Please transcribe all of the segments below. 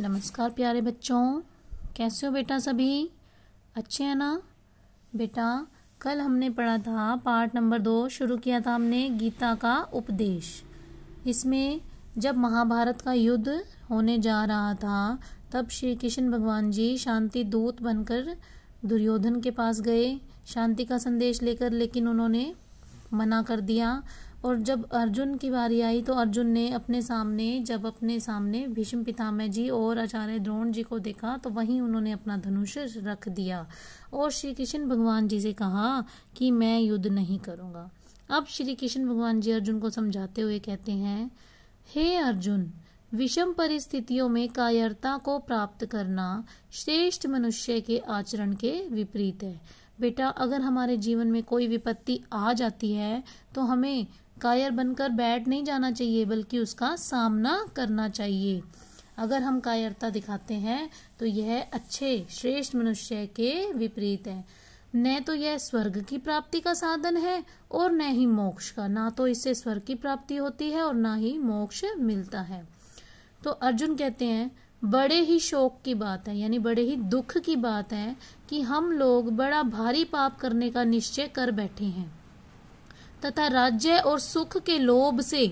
नमस्कार प्यारे बच्चों कैसे हो बेटा सभी अच्छे हैं ना बेटा कल हमने पढ़ा था पार्ट नंबर दो शुरू किया था हमने गीता का उपदेश इसमें जब महाभारत का युद्ध होने जा रहा था तब श्री कृष्ण भगवान जी शांति दूत बनकर दुर्योधन के पास गए शांति का संदेश लेकर लेकिन उन्होंने मना कर दिया और जब अर्जुन की बारी आई तो अर्जुन ने अपने सामने जब अपने सामने भीष्म पितामह जी और आचार्य द्रोण जी को देखा तो वहीं उन्होंने अपना धनुष रख दिया और श्री कृष्ण भगवान जी से कहा कि मैं युद्ध नहीं करूँगा अब श्री कृष्ण भगवान जी अर्जुन को समझाते हुए कहते हैं हे अर्जुन विषम परिस्थितियों में कायरता को प्राप्त करना श्रेष्ठ मनुष्य के आचरण के विपरीत है बेटा अगर हमारे जीवन में कोई विपत्ति आ जाती है तो हमें कायर बनकर बैठ नहीं जाना चाहिए बल्कि उसका सामना करना चाहिए अगर हम कायरता दिखाते हैं तो यह अच्छे श्रेष्ठ मनुष्य के विपरीत है न तो यह स्वर्ग की प्राप्ति का साधन है और न ही मोक्ष का ना तो इससे स्वर्ग की प्राप्ति होती है और ना ही मोक्ष मिलता है तो अर्जुन कहते हैं बड़े ही शोक की बात है यानी बड़े ही दुख की बात है कि हम लोग बड़ा भारी पाप करने का निश्चय कर बैठे हैं तथा राज्य और सुख के लोभ से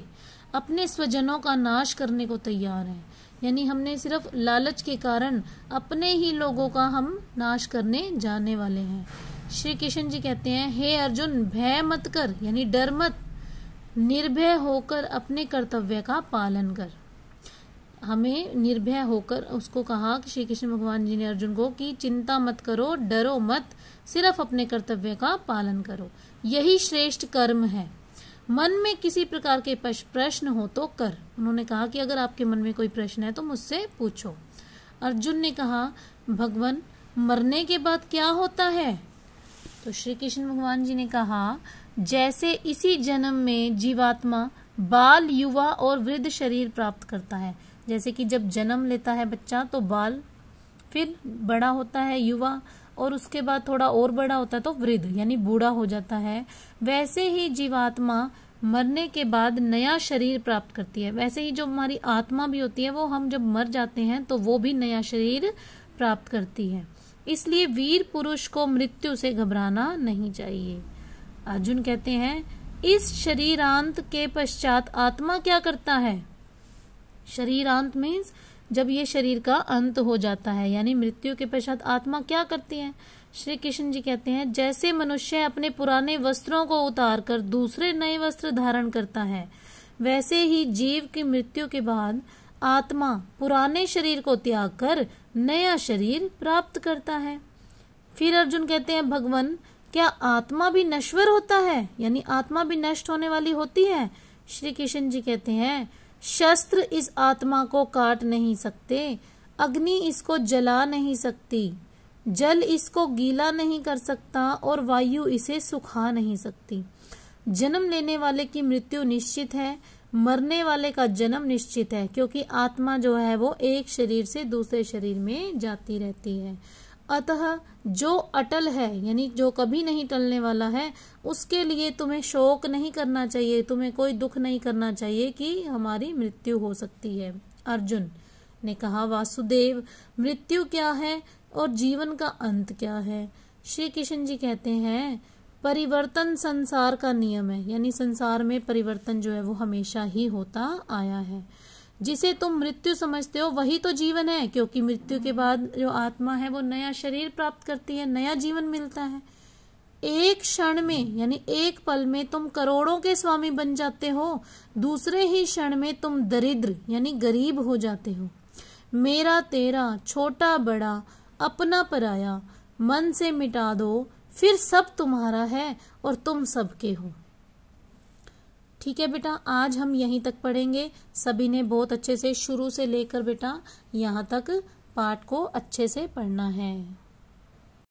अपने स्वजनों का नाश करने को तैयार है यानी हमने सिर्फ लालच के कारण अपने ही लोगों का हम नाश करने जाने वाले हैं श्री कृष्ण जी कहते हैं हे अर्जुन भय मत कर यानी डर मत निर्भय होकर अपने कर्तव्य का पालन कर हमें निर्भय होकर उसको कहा कि श्री कृष्ण भगवान जी ने अर्जुन को कि चिंता मत करो डरो मत सिर्फ अपने कर्तव्य का पालन करो यही श्रेष्ठ कर्म है मन में किसी प्रकार के प्रश्न हो तो कर उन्होंने कहा कि अगर आपके मन में कोई प्रश्न है तो मुझसे पूछो अर्जुन ने कहा भगवान मरने के बाद क्या होता है तो श्री कृष्ण भगवान जी ने कहा जैसे इसी जन्म में जीवात्मा बाल युवा और वृद्ध शरीर प्राप्त करता है जैसे कि जब जन्म लेता है बच्चा तो बाल फिर बड़ा होता है युवा और उसके बाद थोड़ा और बड़ा होता है तो वृद्ध यानी बूढ़ा हो जाता है वैसे ही जीवात्मा मरने के बाद नया शरीर प्राप्त करती है वैसे ही जो हमारी आत्मा भी होती है वो हम जब मर जाते हैं तो वो भी नया शरीर प्राप्त करती है इसलिए वीर पुरुष को मृत्यु से घबराना नहीं चाहिए अर्जुन कहते हैं इस शरीरांत के पश्चात आत्मा क्या करता है शरीर अंत मीन्स जब ये शरीर का अंत हो जाता है यानी मृत्यु के पश्चात आत्मा क्या करती है श्री कृष्ण जी कहते हैं जैसे मनुष्य अपने पुराने वस्त्रों को उतार कर दूसरे नए वस्त्र धारण करता है वैसे ही जीव की मृत्यु के बाद आत्मा पुराने शरीर को त्याग कर नया शरीर प्राप्त करता है फिर अर्जुन कहते हैं भगवान क्या आत्मा भी नश्वर होता है यानी आत्मा भी नष्ट होने वाली होती है श्री कृष्ण जी कहते हैं शस्त्र इस आत्मा को काट नहीं सकते अग्नि इसको जला नहीं सकती जल इसको गीला नहीं कर सकता और वायु इसे सुखा नहीं सकती जन्म लेने वाले की मृत्यु निश्चित है मरने वाले का जन्म निश्चित है क्योंकि आत्मा जो है वो एक शरीर से दूसरे शरीर में जाती रहती है अतः जो अटल है यानी जो कभी नहीं टलने वाला है उसके लिए तुम्हें शोक नहीं करना चाहिए तुम्हें कोई दुख नहीं करना चाहिए कि हमारी मृत्यु हो सकती है अर्जुन ने कहा वासुदेव मृत्यु क्या है और जीवन का अंत क्या है श्री कृष्ण जी कहते हैं परिवर्तन संसार का नियम है यानी संसार में परिवर्तन जो है वो हमेशा ही होता आया है जिसे तुम मृत्यु समझते हो वही तो जीवन है क्योंकि मृत्यु के बाद जो आत्मा है वो नया शरीर प्राप्त करती है नया जीवन मिलता है एक क्षण में यानी एक पल में तुम करोड़ों के स्वामी बन जाते हो दूसरे ही क्षण में तुम दरिद्र यानी गरीब हो जाते हो मेरा तेरा छोटा बड़ा अपना पराया मन से मिटा दो फिर सब तुम्हारा है और तुम सबके हो ठीक है बेटा आज हम यहीं तक पढ़ेंगे सभी ने बहुत अच्छे से शुरू से लेकर बेटा यहाँ तक पाठ को अच्छे से पढ़ना है